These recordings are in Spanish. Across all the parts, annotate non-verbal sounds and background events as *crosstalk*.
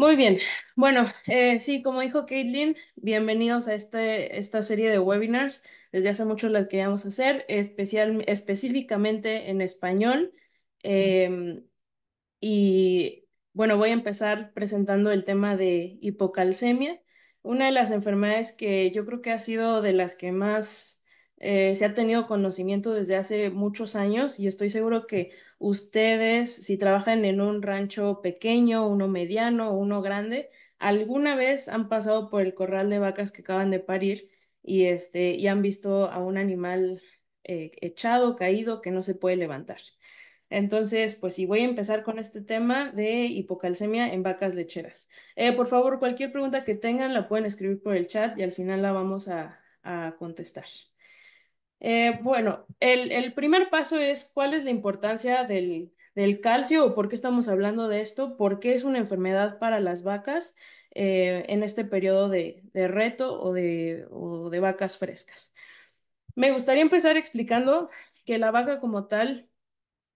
Muy bien. Bueno, eh, sí, como dijo Caitlin, bienvenidos a este, esta serie de webinars. Desde hace mucho las queríamos hacer, específicamente en español. Em, y bueno, voy a empezar presentando el tema de hipocalcemia, una de las enfermedades que yo creo que ha sido de las que más eh, se ha tenido conocimiento desde hace muchos años y estoy seguro que ustedes, si trabajan en un rancho pequeño, uno mediano uno grande, alguna vez han pasado por el corral de vacas que acaban de parir y, este, han visto a un animal eh, echado, caído, que no se puede levantar. Entonces, pues sí, voy a empezar con este tema de hipocalcemia en vacas lecheras. Eh, por favor, cualquier pregunta que tengan la pueden escribir por el chat y al final la vamos a contestar. Eh, bueno, el, primer paso es cuál es la importancia del, calcio o por qué estamos hablando de esto, por qué es una enfermedad para las vacas eh, en este periodo de, reto o de, o de vacas frescas. Me gustaría empezar explicando que la vaca como tal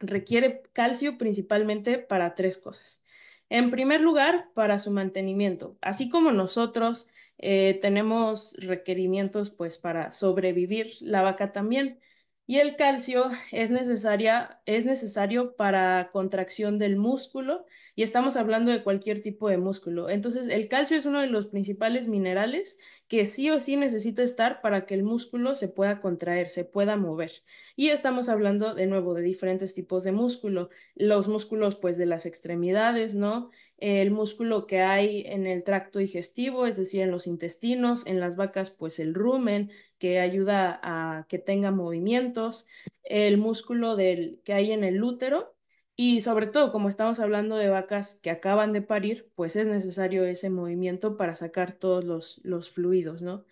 requiere calcio principalmente para tres cosas. En primer lugar, para su mantenimiento. Así como nosotros eh, tenemos requerimientos pues para sobrevivir la vaca también. Y el calcio es, necesaria, es necesario para contracción del músculo y estamos hablando de cualquier tipo de músculo. Entonces, el calcio es uno de los principales minerales que sí o sí necesita estar para que el músculo se pueda contraer, se pueda mover. Y estamos hablando de nuevo de diferentes tipos de músculo, los músculos pues de las extremidades, ¿no? el músculo que hay en el tracto digestivo, es decir, en los intestinos, en las vacas, pues el rumen, que ayuda a que tenga movimientos, el músculo del, que hay en el útero, y sobre todo, como estamos hablando de vacas que acaban de parir, pues es necesario ese movimiento para sacar todos los, fluidos, ¿no?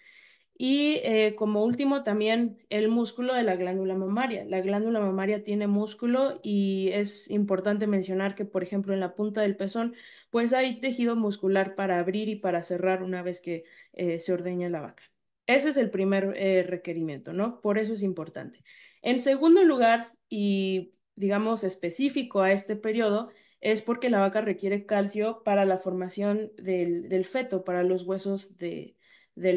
Y eh, como último, también el músculo de la glándula mamaria. La glándula mamaria tiene músculo y es importante mencionar que, por ejemplo, en la punta del pezón pues hay tejido muscular para abrir y para cerrar una vez que eh, se ordeña la vaca. Ese es el primer eh, requerimiento, ¿no? Por eso es importante. En segundo lugar, y digamos específico a este periodo, es porque la vaca requiere calcio para la formación del, feto, para los huesos del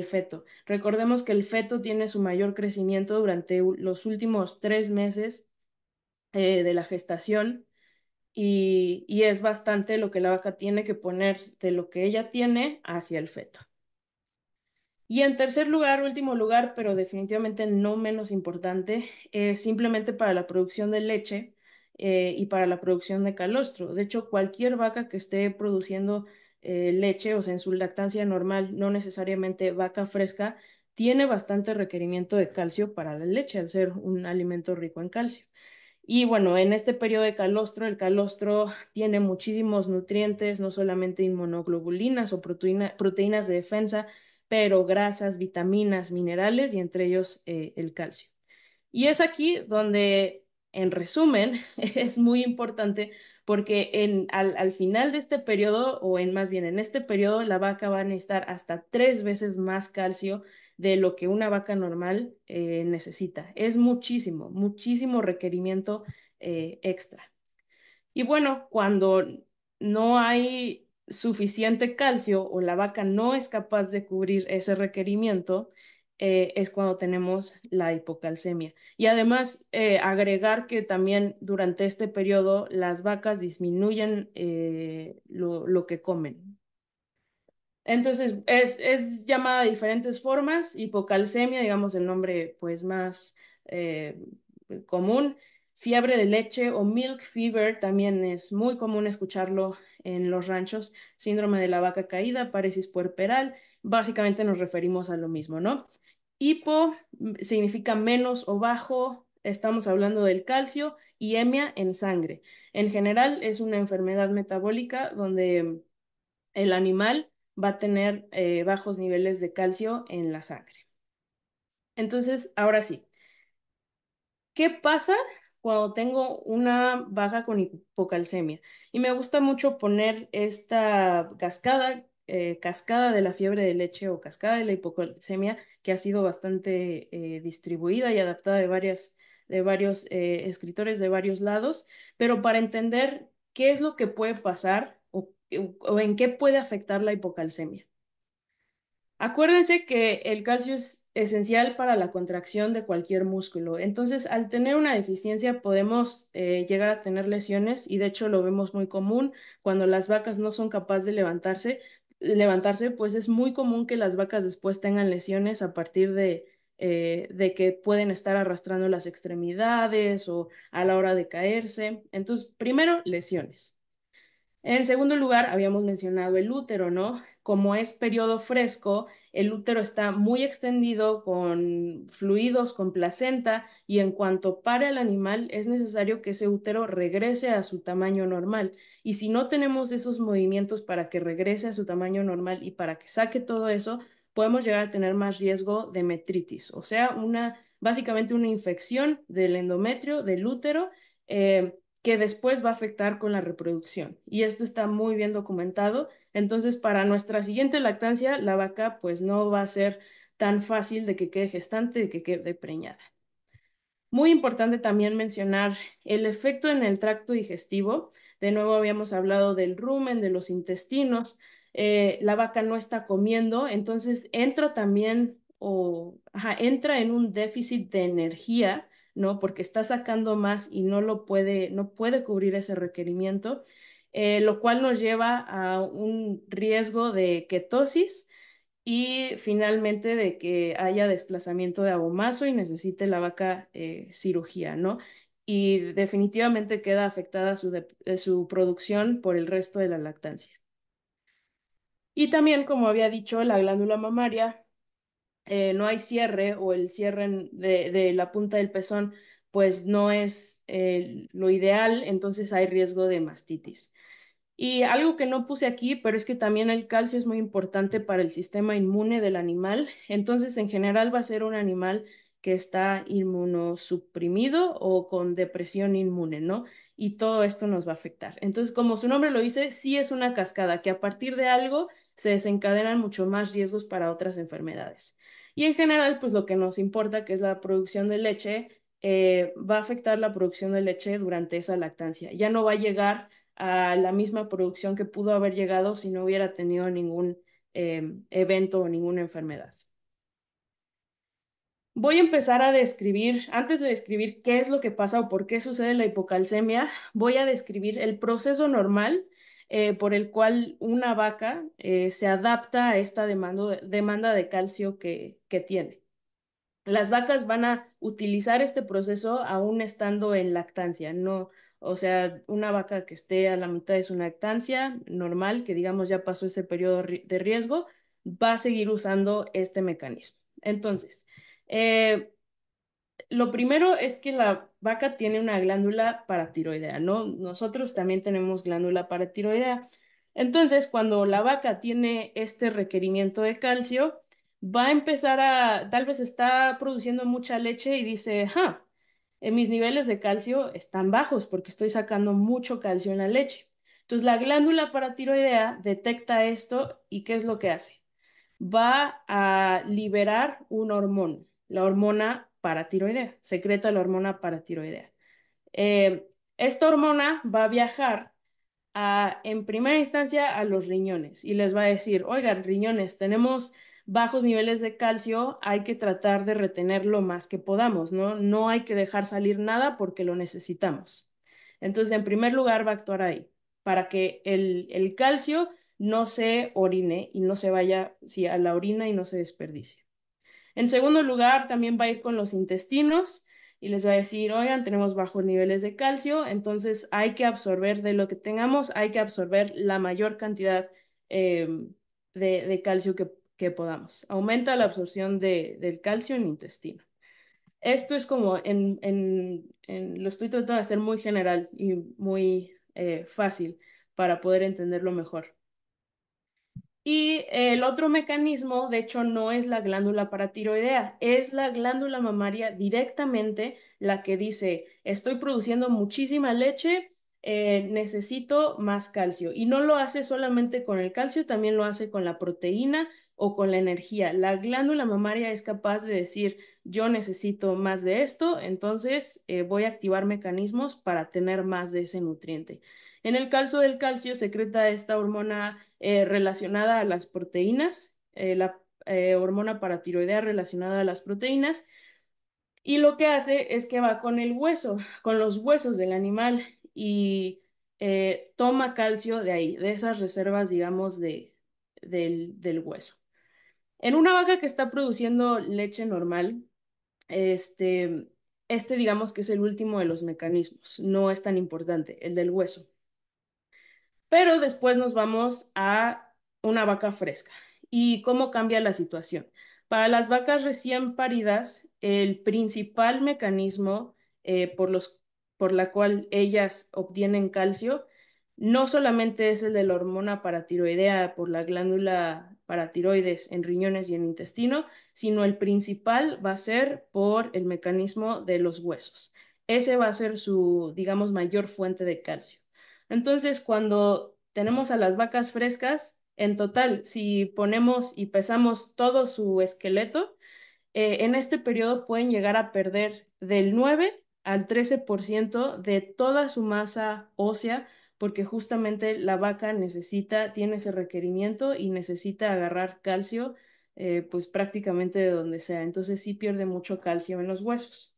feto. Recordemos que el feto tiene su mayor crecimiento durante los últimos tres meses eh, de la gestación y, es bastante lo que la vaca tiene que poner de lo que ella tiene hacia el feto. Y en tercer lugar, último lugar, pero definitivamente no menos importante, es simplemente para la producción de leche eh, y para la producción de calostro. De hecho, cualquier vaca que esté produciendo eh, leche, o sea, en su lactancia normal, no necesariamente vaca fresca, tiene bastante requerimiento de calcio para la leche al ser un alimento rico en calcio. Y bueno, en este periodo de calostro, el calostro tiene muchísimos nutrientes, no solamente inmunoglobulinas o proteínas de defensa, pero grasas, vitaminas, minerales y entre ellos eh, el calcio. Y es aquí donde, en resumen, *laughs* es muy importante porque en, al, al, final de este periodo, o en más bien en este periodo, la vaca va a necesitar hasta tres veces más calcio de lo que una vaca normal eh, necesita. Es muchísimo, muchísimo requerimiento eh, extra. Y bueno, cuando no hay suficiente calcio o la vaca no es capaz de cubrir ese requerimiento, eh, es cuando tenemos la hipocalcemia. Y además, agregar que también durante este periodo las vacas disminuyen lo, lo, que comen. Entonces, es, llamada de diferentes formas, hipocalcemia, digamos el nombre pues más eh, común, fiebre de leche o milk fever, también es muy común escucharlo en los ranchos, síndrome de la vaca caída, paresis puerperal, básicamente nos referimos a lo mismo, ¿no? Hipo mm, significa menos o bajo, estamos hablando del calcio, y hemia en sangre. En general es una enfermedad metabólica donde mm, el animal va a tener eh, bajos niveles de calcio en la sangre. Entonces, ahora sí, ¿qué pasa cuando tengo una baja con hipocalcemia? Y me gusta mucho poner esta cascada, eh, cascada de la fiebre de leche o cascada de la hipocalcemia, que ha sido bastante eh, distribuida y adaptada de, varias, de varios escritores de varios lados, pero para entender qué es lo que puede pasar o en qué puede afectar la hipocalcemia. Acuérdense que el calcio es esencial para la contracción de cualquier músculo. Entonces, al tener una deficiencia podemos eh, llegar a tener lesiones y de hecho lo vemos muy común cuando las vacas no son capaces de levantarse, levantarse, pues es muy común que las vacas después tengan lesiones a partir de eh, que pueden estar arrastrando las extremidades o a la hora de caerse. Entonces, primero, lesiones. En segundo lugar, habíamos mencionado el útero, ¿no? Como es periodo fresco, el útero está muy extendido con fluidos, con placenta, y en cuanto pare el animal, es necesario que ese útero regrese a su tamaño normal. Y si no tenemos esos movimientos para que regrese a su tamaño normal y para que saque todo eso, podemos llegar a tener más riesgo de metritis, o sea, una, básicamente una infección del endometrio, del útero. Eh, que después va a afectar con la reproducción. Y esto está muy bien documentado. Entonces, para nuestra siguiente lactancia, la vaca pues no va a ser tan fácil de que quede gestante, de que quede preñada. Muy importante también mencionar el efecto en el tracto digestivo. De nuevo habíamos hablado del rumen, de los intestinos. Eh, la vaca no está comiendo, entonces entra también o entra en un déficit de energía porque está sacando más y no lo puede, no puede cubrir ese requerimiento, eh, lo cual nos lleva a un riesgo de ketosis y finalmente de que haya desplazamiento de abomazo y necesite la vaca eh, cirugía, ¿no? Y definitivamente queda afectada eh, su producción por el resto de la lactancia. Y también, como había dicho, la glándula mamaria eh, no hay cierre o el cierre de, la punta del pezón pues no es eh, lo ideal, entonces hay riesgo de mastitis. Y algo que no puse aquí, pero es que también el calcio es muy importante para el sistema inmune del animal, entonces en general va a ser un animal que está inmunosuprimido o con depresión inmune, ¿no? Y todo esto nos va a afectar. Entonces, como su nombre lo dice, sí es una cascada que a partir de algo se desencadenan mucho más riesgos para otras enfermedades. Y en general, pues lo que nos importa, que es la producción de leche, eh, va a afectar la producción de leche durante esa lactancia. Ya no va a llegar a la misma producción que pudo haber llegado si no hubiera tenido ningún eh, evento o ninguna enfermedad. Voy a empezar a describir, antes de describir qué es lo que pasa o por qué sucede la hipocalcemia, voy a describir el proceso normal eh, por el cual una vaca eh, se adapta a esta demanda, demanda de calcio que, tiene. Las vacas van a utilizar este proceso aún estando en lactancia, no, o sea, una vaca que esté a la mitad de su lactancia normal, que digamos ya pasó ese periodo de riesgo, va a seguir usando este mecanismo. Entonces, eh, lo primero es que la vaca tiene una glándula paratiroidea, ¿no? Nosotros también tenemos glándula paratiroidea. Entonces, cuando la vaca tiene este requerimiento de calcio, va a empezar a, tal vez está produciendo mucha leche y dice, ja, ah, eh, mis niveles de calcio están bajos porque estoy sacando mucho calcio en la leche. Entonces, la glándula paratiroidea detecta esto y ¿qué es lo que hace? Va a liberar un hormona, la hormona paratiroidea, secreta la hormona paratiroidea. Eh, esta hormona va a viajar a, en primera instancia a los riñones y les va a decir, oigan, riñones, tenemos bajos niveles de calcio, hay que tratar de retener lo más que podamos, ¿no? No hay que dejar salir nada porque lo necesitamos. Entonces, en primer lugar, va a actuar ahí, para que el, calcio no se orine y no se vaya a la orina y no se desperdicie. En segundo lugar, también va a ir con los intestinos y les va a decir, oigan, tenemos bajos niveles de calcio, entonces hay que absorber de lo que tengamos, hay que absorber la mayor cantidad em, de, calcio que, podamos. Aumenta la absorción del calcio en el intestino. Esto es como, en, en, en, lo estoy tratando de hacer muy general y muy eh, fácil para poder entenderlo mejor. Y el otro mecanismo, de hecho, no es la glándula paratiroidea, es la glándula mamaria directamente la que dice, estoy produciendo muchísima leche, eh, necesito más calcio. Y no lo hace solamente con el calcio, también lo hace con la proteína o con la energía. La glándula mamaria es capaz de decir, yo necesito más de esto, entonces eh, voy a activar mecanismos para tener más de ese nutriente. En el caso del calcio, secreta esta hormona eh, relacionada a las proteínas, eh, la eh, hormona paratiroidea relacionada a las proteínas, y lo que hace es que va con el hueso, con los huesos del animal y toma calcio de ahí, de esas reservas, digamos, de, del, hueso. En una vaca que está produciendo leche normal, este, este digamos que es el último de los mecanismos, no es tan importante, el del hueso pero después nos vamos a una vaca fresca. ¿Y cómo cambia la situación? Para las vacas recién paridas, el principal mecanismo eh, por, los, por la cual ellas obtienen calcio no solamente es el de la hormona paratiroidea por la glándula paratiroides en riñones y en intestino, sino el principal va a ser por el mecanismo de los huesos. Ese va a ser su, digamos, mayor fuente de calcio. Entonces, cuando tenemos a las vacas frescas, en total, si ponemos y pesamos todo su esqueleto, eh, en este periodo pueden llegar a perder del 9 al 13% de toda su masa ósea, porque justamente la vaca necesita, tiene ese requerimiento y necesita agarrar calcio, eh, pues prácticamente de donde sea. Entonces sí pierde mucho calcio en los huesos.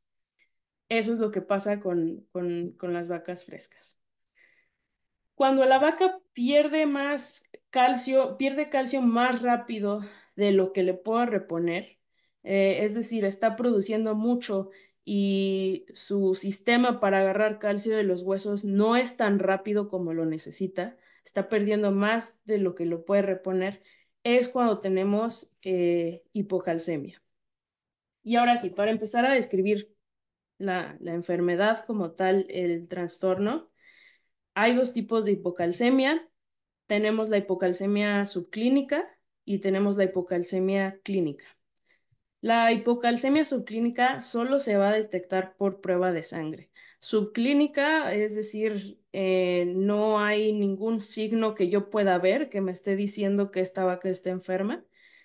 Eso es lo que pasa con las vacas frescas cuando la vaca pierde más calcio, pierde calcio más rápido de lo que le puedo reponer, eh, es decir, está produciendo mucho y su sistema para agarrar calcio de los huesos no es tan rápido como lo necesita, está perdiendo más de lo que lo puede reponer, es cuando tenemos eh, hipocalcemia. Y ahora sí, para empezar a describir la enfermedad como tal, el trastorno, hay dos tipos de hipocalcemia. Tenemos la hipocalcemia subclínica y tenemos la hipocalcemia clínica. La hipocalcemia subclínica solo se va a detectar por prueba de sangre. Subclínica, es decir, eh, no hay ningún signo que yo pueda ver que me esté diciendo que esta vaca está enferma.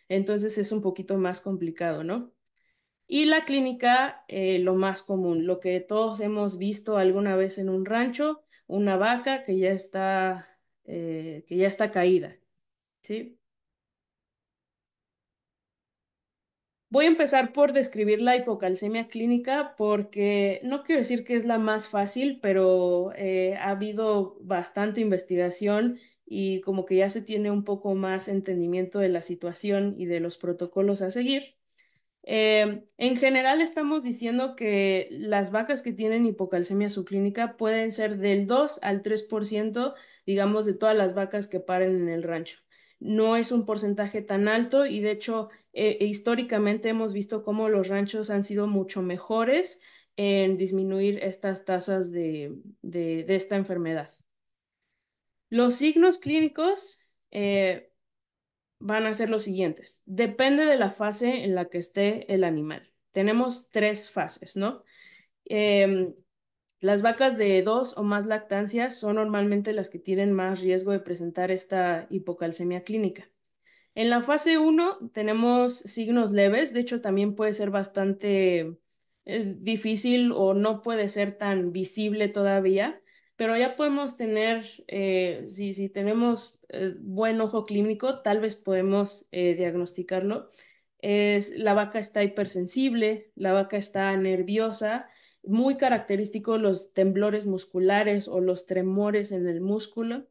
Entonces es un poquito más complicado, ¿no? Y la clínica, eh, lo más común, lo que todos hemos visto alguna vez en un rancho, una vaca que ya está, eh, que ya está caída. ¿sí? Voy a empezar por describir la hipocalcemia clínica porque no quiero decir que es la más fácil, pero eh, ha habido bastante investigación y como que ya se tiene un poco más entendimiento de la situación y de los protocolos a seguir. Eh, en general estamos diciendo que las vacas que tienen hipocalcemia subclínica pueden ser del 2 al 3%, digamos, de todas las vacas que paren en el rancho. No es un porcentaje tan alto y de hecho eh, e históricamente hemos visto cómo los ranchos han sido mucho mejores en disminuir estas tasas de, esta enfermedad. Los signos clínicos eh, van a ser los siguientes. Depende de la fase en la que esté el animal. Tenemos tres fases, ¿no? Em, las vacas de dos o más lactancias son normalmente las que tienen más riesgo de presentar esta hipocalcemia clínica. En la fase 1 tenemos signos leves, de hecho también puede ser bastante eh, difícil o no puede ser tan visible todavía, pero ya podemos tener, eh, si, si tenemos eh, buen ojo clínico, tal vez podemos eh, diagnosticarlo. Es, la vaca está hipersensible, la vaca está nerviosa, muy característico los temblores musculares o los tremores en el músculo.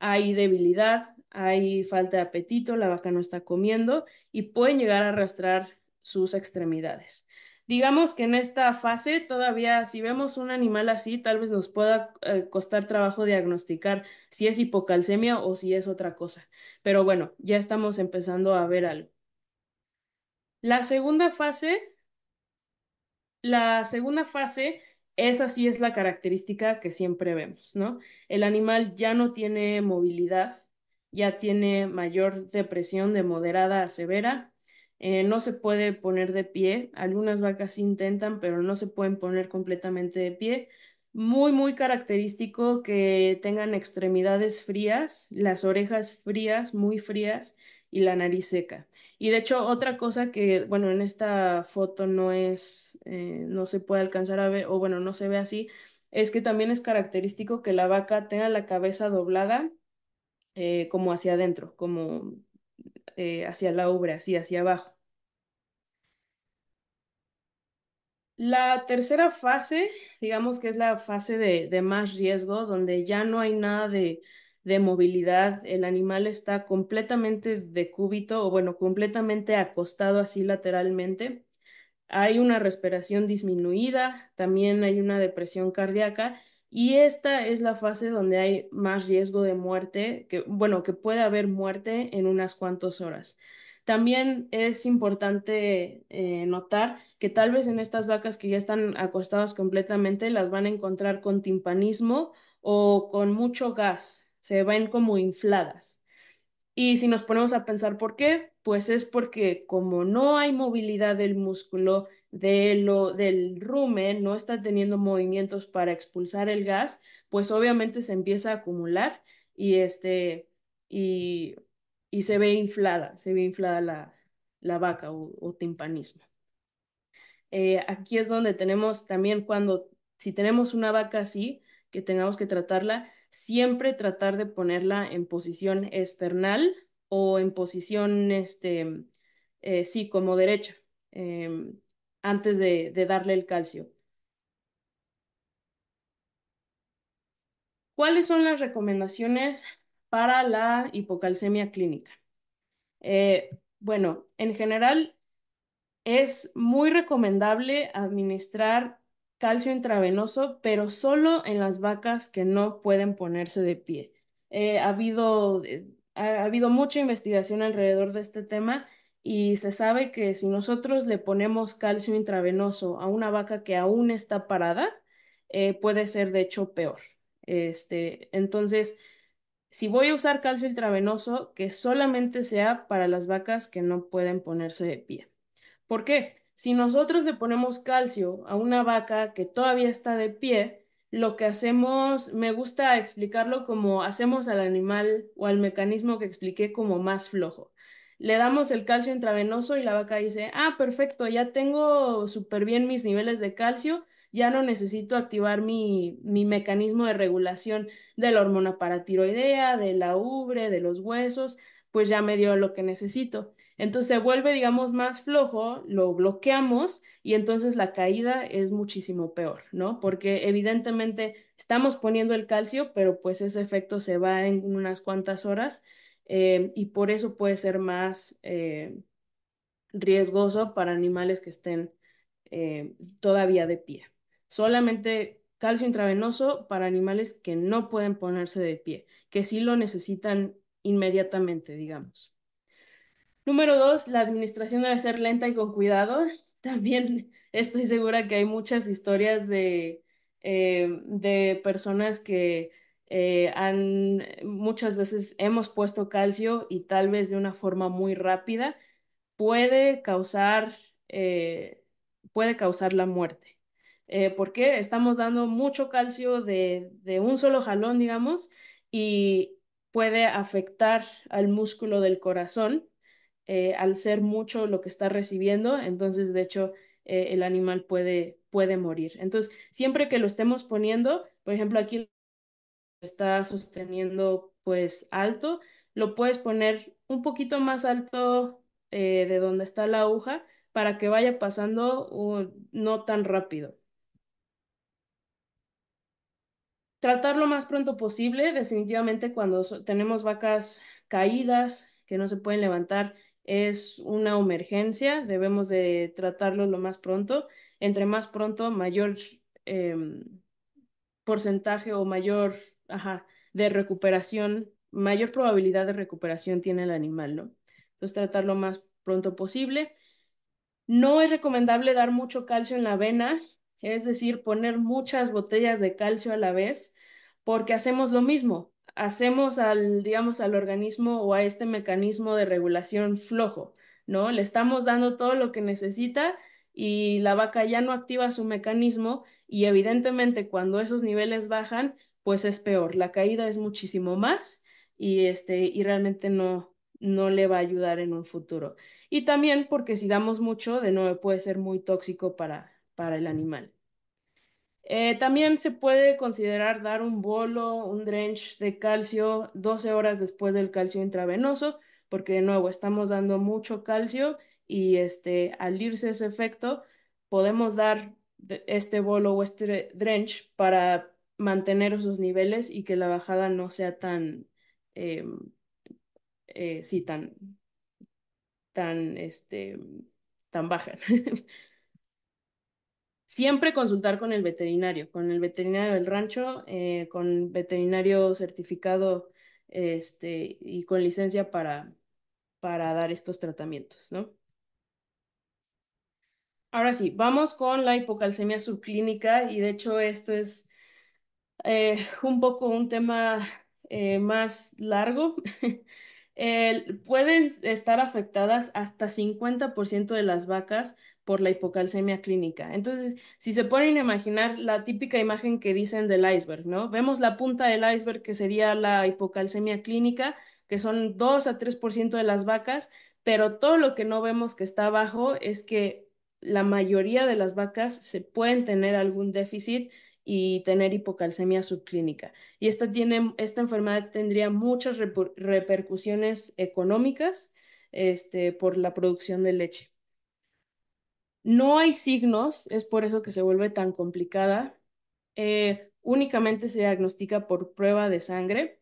Hay debilidad, hay falta de apetito, la vaca no está comiendo y pueden llegar a arrastrar sus extremidades digamos que en esta fase todavía si vemos un animal así, tal vez nos pueda eh, costar trabajo diagnosticar si es hipocalcemia o si es otra cosa. Pero bueno, ya estamos empezando a ver algo. La segunda fase, la segunda fase, es así es la característica que siempre vemos, ¿no? El animal ya no tiene movilidad, ya tiene mayor depresión de moderada a severa, eh, no se puede poner de pie. Algunas vacas intentan, pero no se pueden poner completamente de pie. Muy, muy característico que tengan extremidades frías, las orejas frías, muy frías y la nariz seca. Y de hecho, otra cosa que, bueno, en esta foto no es, eh, no se puede alcanzar a ver, o bueno, no se ve así, es que también es característico que la vaca tenga la cabeza doblada eh, como hacia adentro, como eh, hacia la obra, así hacia abajo. La tercera fase, digamos que es la fase de, más riesgo, donde ya no hay nada de, de, movilidad, el animal está completamente cúbito, o bueno, completamente acostado así lateralmente. Hay una respiración disminuida, también hay una depresión cardíaca y esta es la fase donde hay más riesgo de muerte, que, bueno, que puede haber muerte en unas cuantas horas. También es importante eh, notar que tal vez en estas vacas que ya están acostadas completamente las van a encontrar con timpanismo o con mucho gas, se ven como infladas. Y si nos ponemos a pensar por qué, pues es porque como no hay movilidad del músculo, del rumen, no está teniendo movimientos para expulsar el gas, pues obviamente se empieza a acumular y, este, y, se ve inflada, se ve inflada la, vaca o, timpanismo. Eh, aquí es donde tenemos también cuando, si tenemos una vaca así, que tengamos que tratarla, siempre tratar de ponerla en posición external o en posición, este, eh, sí, como derecha, em, antes de, darle el calcio. ¿Cuáles son las recomendaciones para la hipocalcemia clínica? Eh, bueno, en general es muy recomendable administrar calcio intravenoso, pero solo en las vacas que no pueden ponerse de pie. Eh, ha, habido, eh, ha habido mucha investigación alrededor de este tema y se sabe que si nosotros le ponemos calcio intravenoso a una vaca que aún está parada, eh, puede ser de hecho peor. Este, entonces, si voy a usar calcio intravenoso, que solamente sea para las vacas que no pueden ponerse de pie. ¿Por qué? Si nosotros le ponemos calcio a una vaca que todavía está de pie, lo que hacemos, me gusta explicarlo como hacemos al animal o al mecanismo que expliqué como más flojo. Le damos el calcio intravenoso y la vaca dice, ah, perfecto, ya tengo súper bien mis niveles de calcio, ya no necesito activar mi, mi, mecanismo de regulación de la hormona paratiroidea, de la ubre, de los huesos, pues ya me dio lo que necesito. Entonces se vuelve, digamos, más flojo, lo bloqueamos y entonces la caída es muchísimo peor, ¿no? Porque evidentemente estamos poniendo el calcio, pero pues ese efecto se va en unas cuantas horas eh, y por eso puede ser más eh, riesgoso para animales que estén eh, todavía de pie. Solamente calcio intravenoso para animales que no pueden ponerse de pie, que sí lo necesitan inmediatamente, digamos. Número dos, la administración debe ser lenta y con cuidado. *laughs* También estoy segura que hay muchas historias de, em, personas que eh, han, muchas veces hemos puesto calcio y tal vez de una forma muy rápida puede causar, eh, puede causar la muerte. Eh, porque estamos dando mucho calcio de, de, un solo jalón, digamos, y puede afectar al músculo del corazón eh, al ser mucho lo que está recibiendo, entonces de hecho eh, el animal puede, puede morir. Entonces, siempre que lo estemos poniendo, por ejemplo, aquí está sosteniendo pues alto, lo puedes poner un poquito más alto eh, de donde está la aguja para que vaya pasando no tan rápido. Tratar lo más pronto posible, definitivamente cuando tenemos vacas caídas, que no se pueden levantar es una emergencia, debemos de tratarlo lo más pronto. Entre más pronto, mayor em, porcentaje o mayor de recuperación, mayor probabilidad de recuperación tiene el animal, ¿no? Entonces, tratarlo lo más pronto posible. No es recomendable dar mucho calcio en la vena, es decir, poner muchas botellas de calcio a la vez, porque hacemos lo mismo hacemos al, digamos, al organismo o a este mecanismo de regulación flojo, ¿no? Le estamos dando todo lo que necesita y la vaca ya no activa su mecanismo y evidentemente cuando esos niveles bajan, pues es peor, la caída es muchísimo más y, este, y realmente no, le va a ayudar en un futuro. Y también porque si damos mucho, de nuevo puede ser muy tóxico para el animal. Eh, también se puede considerar dar un bolo, un drench de calcio 12 horas después del calcio intravenoso, porque de nuevo estamos dando mucho calcio y este, al irse ese efecto, podemos dar este bolo o este drench para mantener esos niveles y que la bajada no sea tan, em, eh, sí, tan, tan, este, tan baja. *laughs* siempre consultar con el veterinario, con el veterinario del rancho, eh, con veterinario certificado este, y con licencia para, para dar estos tratamientos, Ahora sí, vamos con la hipocalcemia subclínica y de hecho esto es eh, un poco un tema eh, más largo. *laughs* pueden estar afectadas hasta 50% de las vacas por la hipocalcemia clínica. Entonces, si se ponen imaginar la típica imagen que dicen del iceberg, ¿no? Vemos la punta del iceberg que sería la hipocalcemia clínica, que son 2 a 3% de las vacas, pero todo lo que no vemos que está abajo es que la mayoría de las vacas se pueden tener algún déficit y tener hipocalcemia subclínica. Y esta, tiene, esta enfermedad tendría muchas repercusiones económicas este, por la producción de leche. No hay signos, es por eso que se vuelve tan complicada. Eh, únicamente se diagnostica por prueba de sangre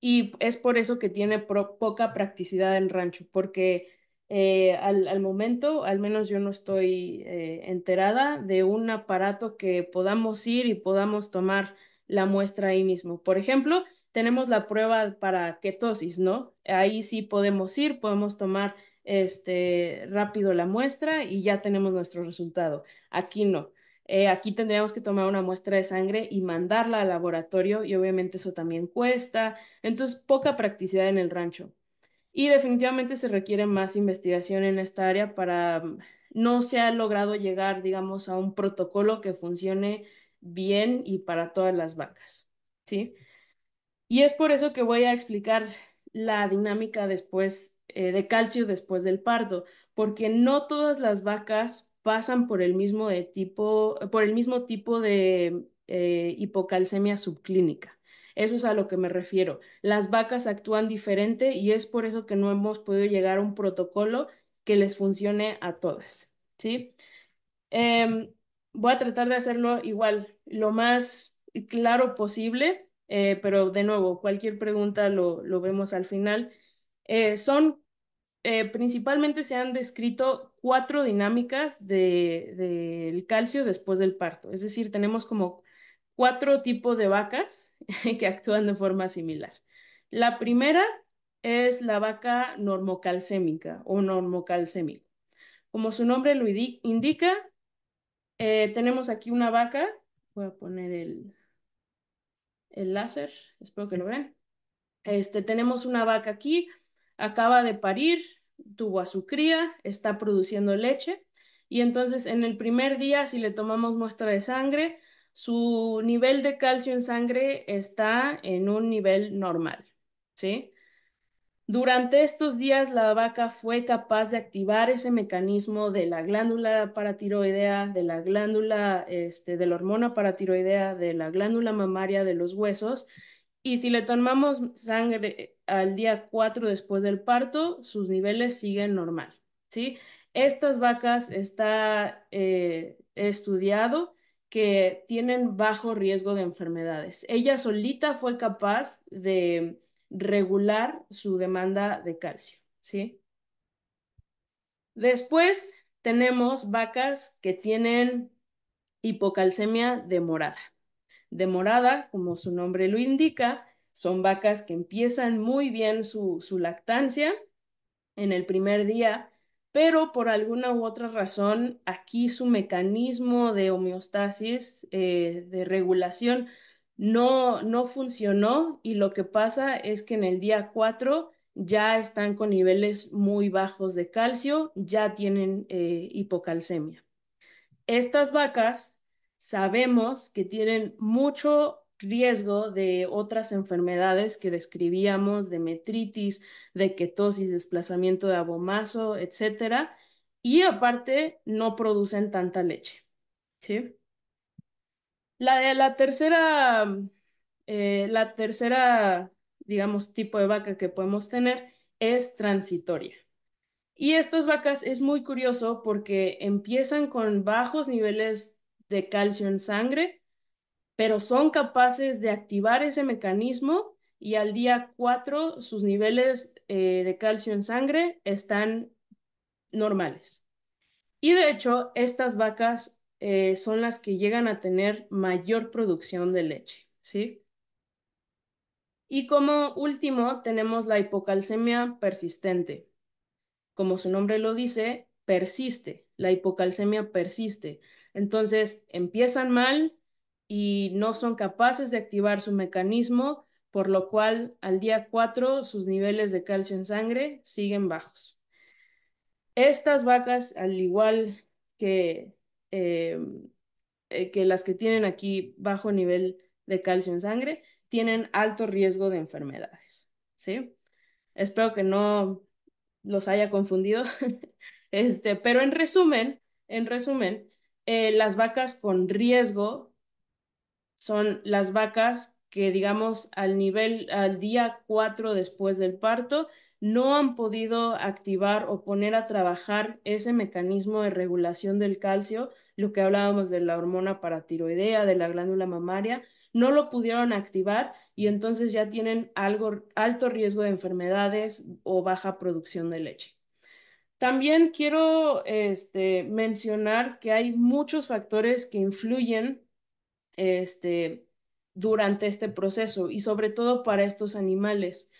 y es por eso que tiene poca practicidad en rancho, porque eh, al, momento, al menos yo no estoy eh, enterada de un aparato que podamos ir y podamos tomar la muestra ahí mismo. Por ejemplo, tenemos la prueba para ketosis, ¿no? Ahí sí podemos ir, podemos tomar este, rápido la muestra y ya tenemos nuestro resultado. Aquí no. Eh, aquí tendríamos que tomar una muestra de sangre y mandarla al laboratorio y obviamente eso también cuesta. Entonces, poca practicidad en el rancho. Y definitivamente se requiere más investigación en esta área para mm, no se ha logrado llegar, digamos, a un protocolo que funcione bien y para todas las vacas. ¿sí? Y es por eso que voy a explicar la dinámica después eh, de calcio después del parto, porque no todas las vacas pasan por el mismo, eh, tipo, por el mismo tipo de eh, hipocalcemia subclínica. Eso es a lo que me refiero. Las vacas actúan diferente y es por eso que no hemos podido llegar a un protocolo que les funcione a todas. ¿sí? Em, voy a tratar de hacerlo igual, lo más claro posible, pero de nuevo, cualquier pregunta lo, lo vemos al final. Eh, son, eh, principalmente se han descrito cuatro dinámicas del calcio después del parto. Es decir, tenemos como cuatro tipos de vacas *laughs* que actúan de forma similar. La primera es la vaca normocalcémica o normocalcémico. Como su nombre lo indica, eh, tenemos aquí una vaca. Voy a poner el, láser, espero que lo vean. Este, tenemos una vaca aquí acaba de parir, tuvo a su cría, está produciendo leche y entonces en el primer día, si le tomamos muestra de sangre, su nivel de calcio en sangre está en un nivel normal, ¿sí? Durante estos días la vaca fue capaz de activar ese mecanismo de la glándula paratiroidea, de la glándula, este, de la hormona paratiroidea, de la glándula mamaria, de los huesos, y si le tomamos sangre eh, al día 4 después del parto, sus niveles siguen normal, ¿sí? Estas vacas está eh, estudiado que tienen bajo riesgo de enfermedades. Ella solita fue capaz de regular su demanda de calcio, ¿sí? Después tenemos vacas que tienen hipocalcemia demorada de morada, como su nombre lo indica, son vacas que empiezan muy bien su, lactancia en el primer día, pero por alguna u otra razón aquí su mecanismo de homeostasis, eh, de regulación, no, no funcionó y lo que pasa es que en el día 4 ya están con niveles muy bajos de calcio, ya tienen eh, hipocalcemia. Estas vacas sabemos que tienen mucho riesgo de otras enfermedades que describíamos, de metritis, de ketosis, desplazamiento de abomaso, etcétera, y aparte no producen tanta leche, ¿sí? La, la tercera, mm, eh, la tercera, digamos, tipo de vaca que podemos tener es transitoria. Y estas vacas es muy curioso porque empiezan con bajos niveles de calcio en sangre, pero son capaces de activar ese mecanismo y al día 4 sus niveles eh, de calcio en sangre están normales. Y de hecho, estas vacas eh, son las que llegan a tener mayor producción de leche, ¿sí? Y como último, tenemos la hipocalcemia persistente. Como su nombre lo dice, persiste, la hipocalcemia persiste. Entonces, empiezan mal y no son capaces de activar su mecanismo, por lo cual al día 4 sus niveles de calcio en sangre siguen bajos. Estas vacas, al igual que, em, eh, que las que tienen aquí bajo nivel de calcio en sangre, tienen alto riesgo de enfermedades. ¿sí? Espero que no los haya confundido. *laughs* este, pero en resumen, en resumen, eh, las vacas con riesgo son las vacas que, digamos, al nivel, al día 4 después del parto, no han podido activar o poner a trabajar ese mecanismo de regulación del calcio, lo que hablábamos de la hormona paratiroidea, de la glándula mamaria, no lo pudieron activar y entonces ya tienen algo, alto riesgo de enfermedades o baja producción de leche. También quiero este, mencionar que hay muchos factores que influyen este, durante este proceso y sobre todo para estos animales.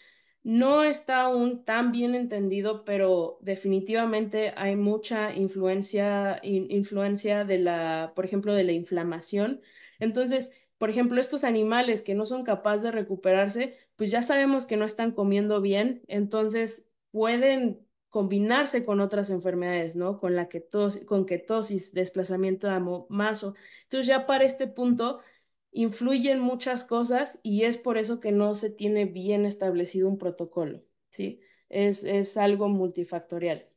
No está aún tan bien entendido, pero definitivamente hay mucha influencia, influencia de la, por ejemplo, de la inflamación. Entonces, por ejemplo, estos animales que no son capaces de recuperarse, pues ya sabemos que no están comiendo bien, entonces pueden combinarse con otras enfermedades, ¿no? Con la ketosis, con desplazamiento de mazo. Entonces ya para este punto influyen muchas cosas y es por eso que no se tiene bien establecido un protocolo, ¿sí? Es, es algo multifactorial.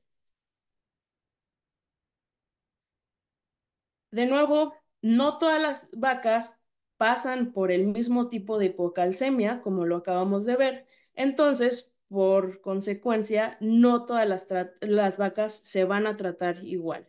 De nuevo, no todas las vacas pasan por el mismo tipo de hipocalcemia, como lo acabamos de ver. Entonces, por consecuencia, no todas las, vacas se van a tratar igual.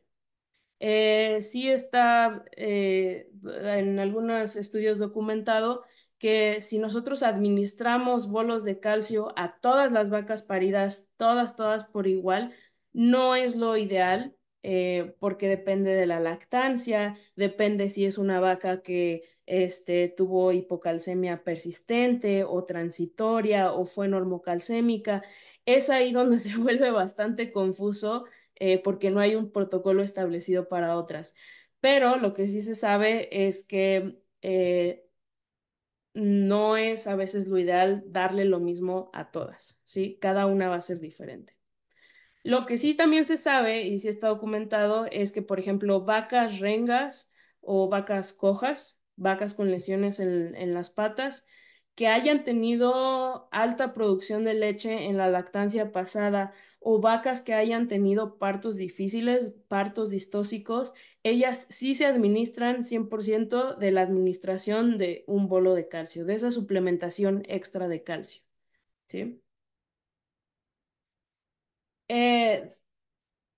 Eh, sí está eh, en algunos estudios documentado que si nosotros administramos bolos de calcio a todas las vacas paridas, todas, todas por igual, no es lo ideal eh, porque depende de la lactancia, depende si es una vaca que este, tuvo hipocalcemia persistente o transitoria o fue normocalcémica. Es ahí donde *laughs* se vuelve bastante confuso eh, porque no hay un protocolo establecido para otras. Pero lo que sí se sabe es que eh, no es a veces lo ideal darle lo mismo a todas, ¿sí? Cada una va a ser diferente. Lo que sí también se sabe y sí está documentado es que, por ejemplo, vacas rengas o vacas cojas vacas con lesiones en, las patas, que hayan tenido alta producción de leche en la lactancia pasada o vacas que hayan tenido partos difíciles, partos distósicos, ellas sí se administran 100% de la administración de un bolo de calcio, de esa suplementación extra de calcio. Eh,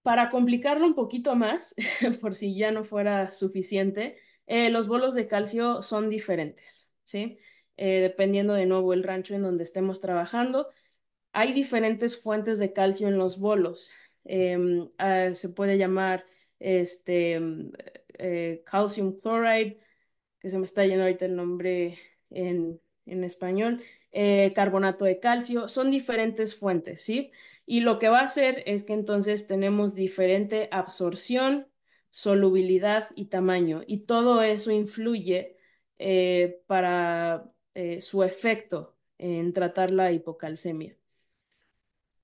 para complicarlo un poquito más, *laughs* por si ya no fuera suficiente, eh, los bolos de calcio son diferentes, ¿sí? Eh, dependiendo de nuevo el rancho en donde estemos trabajando. Hay diferentes fuentes de calcio en los bolos. Em, ah, se puede llamar este, mm, eh, calcium chloride, que se me está yendo ahorita el nombre en, en español, carbonato de calcio. Son diferentes fuentes, ¿sí? Y lo que va a hacer es que entonces tenemos diferente absorción solubilidad y tamaño. Y todo eso influye eh, para eh, su efecto en tratar la hipocalcemia.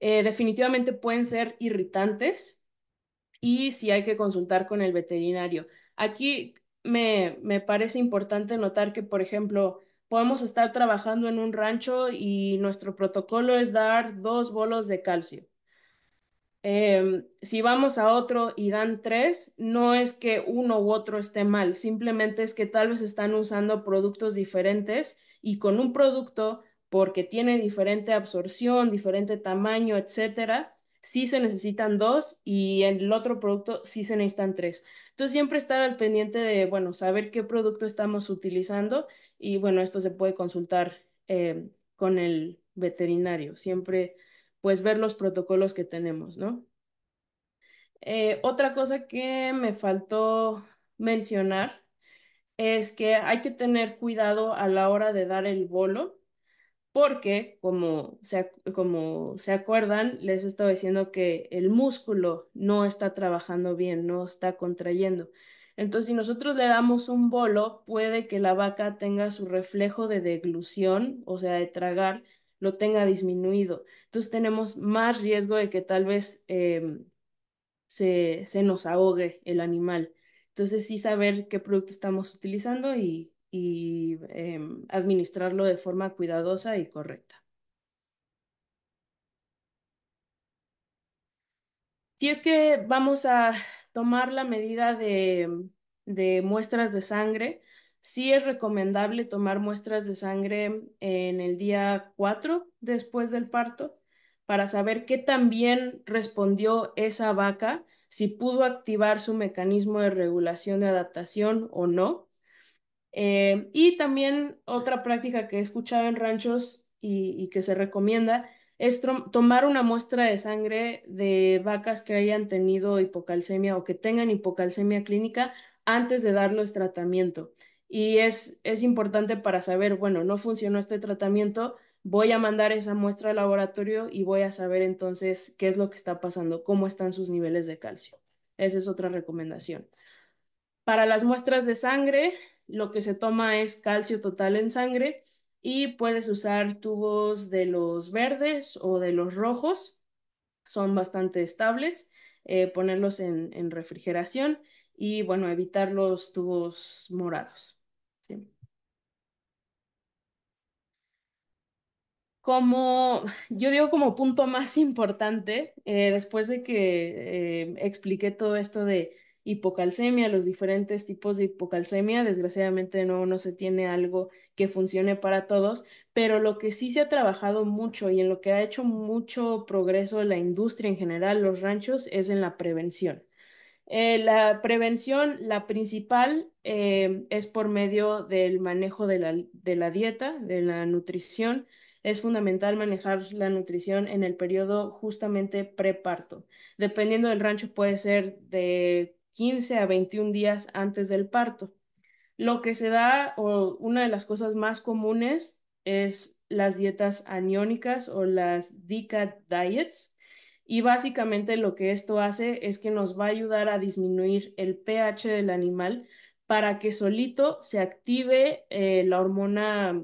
Eh, definitivamente pueden ser irritantes y si hay que consultar con el veterinario. Aquí me parece importante notar que, por ejemplo, podemos estar trabajando en un rancho y nuestro protocolo es dar dos bolos de calcio. Em, si vamos a otro y dan tres, no es que uno u otro esté mal, simplemente es que tal vez están usando productos diferentes y con un producto, porque tiene diferente absorción, diferente tamaño, etcétera, sí se necesitan dos y en el otro producto sí se necesitan tres. Entonces siempre estar al pendiente de, bueno, saber qué producto estamos utilizando y bueno, esto se puede consultar em, con el veterinario. Siempre pues ver los protocolos que tenemos, ¿no? Eh, otra cosa que me faltó mencionar es que hay que tener cuidado a la hora de dar el bolo, porque como se, como se acuerdan, les estaba diciendo que el músculo no está trabajando bien, no está contrayendo. Entonces, si nosotros le damos un bolo, puede que la vaca tenga su reflejo de deglución, o sea, de tragar, lo tenga disminuido. Entonces tenemos más riesgo de que tal vez em, se, nos ahogue el animal. Entonces sí saber qué producto estamos utilizando y, em, administrarlo de forma cuidadosa y correcta. Si es que vamos a tomar la medida de, de muestras de sangre, Sí es recomendable tomar muestras de sangre en el día 4 después del parto para saber qué tan bien respondió esa vaca, si pudo activar su mecanismo de regulación de adaptación o no. Eh, y también otra práctica que he escuchado en ranchos y que se recomienda es tomar una muestra de sangre de vacas que hayan tenido hipocalcemia o que tengan hipocalcemia clínica antes de darles tratamiento y es, importante para saber, bueno, no funcionó este tratamiento, voy a mandar esa muestra al laboratorio y voy a saber entonces qué es lo que está pasando, cómo están sus niveles de calcio. Esa es otra recomendación. Para las muestras de sangre, lo que se toma es calcio total en sangre y puedes usar tubos de los verdes o de los rojos, son bastante estables, eh, ponerlos en refrigeración y bueno, evitar los tubos morados. como, yo digo como punto más importante, eh, después de que eh, expliqué todo esto de hipocalcemia, los diferentes tipos de hipocalcemia, desgraciadamente no, no se tiene algo que funcione para todos, pero lo que sí se ha trabajado mucho y en lo que ha hecho mucho progreso la industria en general, los ranchos, es en la prevención. Eh, la prevención, la principal, es por medio del manejo de la dieta, de la nutrición, es fundamental manejar la nutrición en el periodo justamente preparto. Dependiendo del rancho puede ser de 15 a 21 días antes del parto. Lo que se da o una de las cosas más comunes es las dietas aniónicas o las DICA diets. Y básicamente lo que esto hace es que nos va a ayudar a disminuir el pH del animal para que solito se active eh, la hormona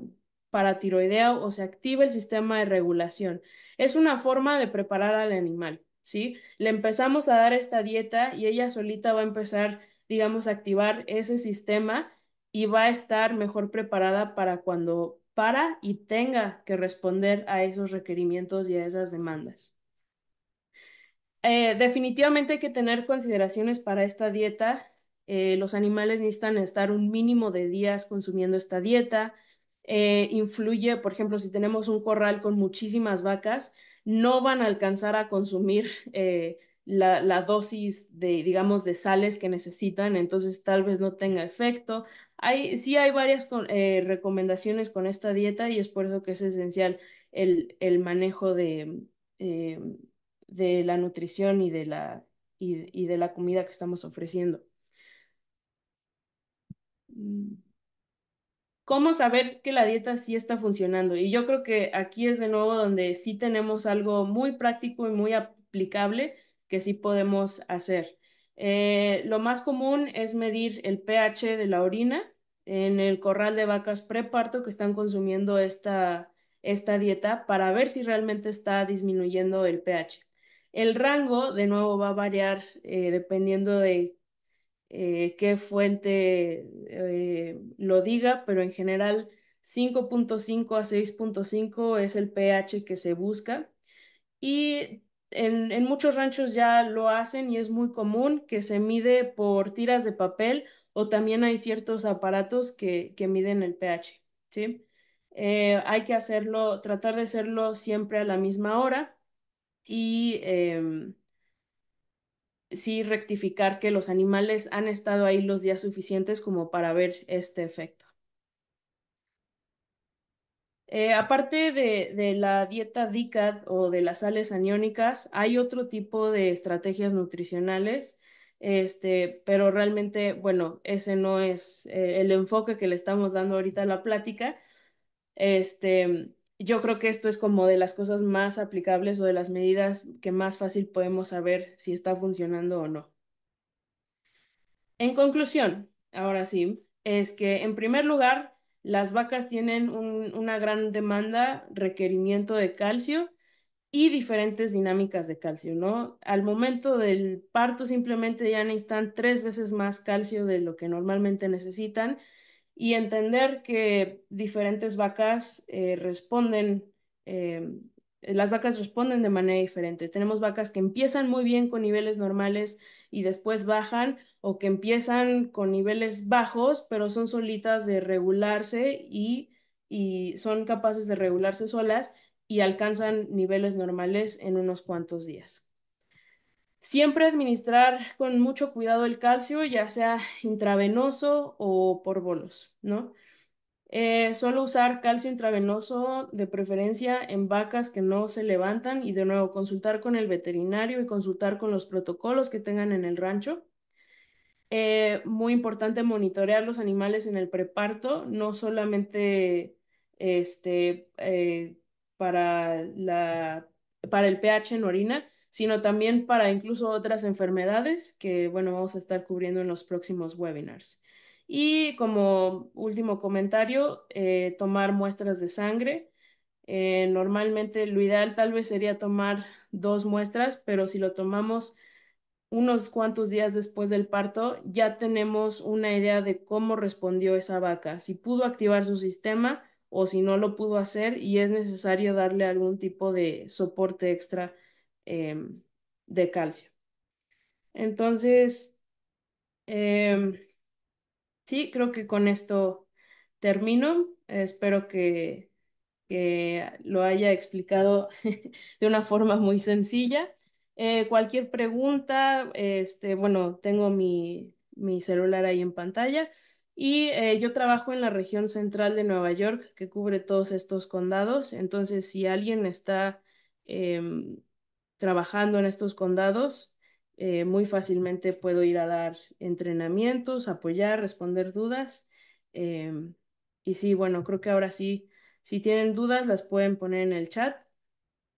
paratiroidea o se activa el sistema de regulación. Es una forma de preparar al animal, ¿sí? Le empezamos a dar esta dieta y ella solita va a empezar, digamos, a activar ese sistema y va a estar mejor preparada para cuando para y tenga que responder a esos requerimientos y a esas demandas. Eh, definitivamente hay que tener consideraciones para esta dieta. Eh, los animales necesitan estar un mínimo de días consumiendo esta dieta. Eh, influye, por ejemplo, si tenemos un corral con muchísimas vacas, no van a alcanzar a consumir eh, la, dosis de, digamos, de sales que necesitan, entonces tal vez no tenga efecto. Hay, sí hay varias eh, recomendaciones con esta dieta y es por eso que es esencial el, manejo de, de la nutrición y de la, y, y de la comida que estamos ofreciendo. Mm. ¿Cómo saber que la dieta sí está funcionando? Y yo creo que aquí es de nuevo donde sí tenemos algo muy práctico y muy aplicable que sí podemos hacer. Eh, lo más común es medir el pH de la orina en el corral de vacas preparto que están consumiendo esta, esta dieta para ver si realmente está disminuyendo el pH. El rango, de nuevo, va a variar eh, dependiendo de eh, qué fuente eh, lo diga, pero en general 5.5 a 6.5 es el pH que se busca. Y en, muchos ranchos ya lo hacen y es muy común que se mide por tiras de papel o también hay ciertos aparatos que, miden el pH, ¿sí? Eh, hay que hacerlo, tratar de hacerlo siempre a la misma hora y em, sí rectificar que los animales han estado ahí los días suficientes como para ver este efecto. Eh, aparte de, la dieta DICAD o de las sales aniónicas, hay otro tipo de estrategias nutricionales, este, pero realmente, bueno, ese no es eh, el enfoque que le estamos dando ahorita a la plática. Este, yo creo que esto es como de las cosas más aplicables o de las medidas que más fácil podemos saber si está funcionando o no. En conclusión, ahora sí, es que en primer lugar, las vacas tienen una gran demanda, requerimiento de calcio y diferentes dinámicas de calcio, ¿no? Al momento del parto simplemente ya necesitan tres veces más calcio de lo que normalmente necesitan y entender que diferentes vacas eh, responden, eh, las vacas responden de manera diferente. Tenemos vacas que empiezan muy bien con niveles normales y después bajan, o que empiezan con niveles bajos, pero son solitas de regularse y son capaces de regularse solas y alcanzan niveles normales en unos cuantos días. Siempre administrar con mucho cuidado el calcio, ya sea intravenoso o por bolos, ¿no? Eh, solo usar calcio intravenoso de preferencia en vacas que no se levantan y de nuevo consultar con el veterinario y consultar con los protocolos que tengan en el rancho. Eh, muy importante monitorear los animales en el preparto, no solamente este, eh, para, la, para el pH en orina, sino también para incluso otras enfermedades que, bueno, vamos a estar cubriendo en los próximos webinars. Y como último comentario, eh, tomar muestras de sangre. Eh, normalmente lo ideal tal vez sería tomar dos muestras, pero si lo tomamos unos cuantos días después del parto, ya tenemos una idea de cómo respondió esa vaca, si pudo activar su sistema o si no lo pudo hacer y es necesario darle algún tipo de soporte extra Em, de calcio. Entonces, em, sí, creo que con esto termino. Espero que, lo haya explicado *laughs* de una forma muy sencilla. Eh, cualquier pregunta, este, bueno, tengo mi, mi celular ahí en pantalla. Y eh, yo trabajo en la región central de Nueva York, que cubre todos estos condados. Entonces, si alguien está em, trabajando en estos condados, eh, muy fácilmente puedo ir a dar entrenamientos, apoyar, responder dudas. Eh, y sí, bueno, creo que ahora sí, si tienen dudas, las pueden poner en el chat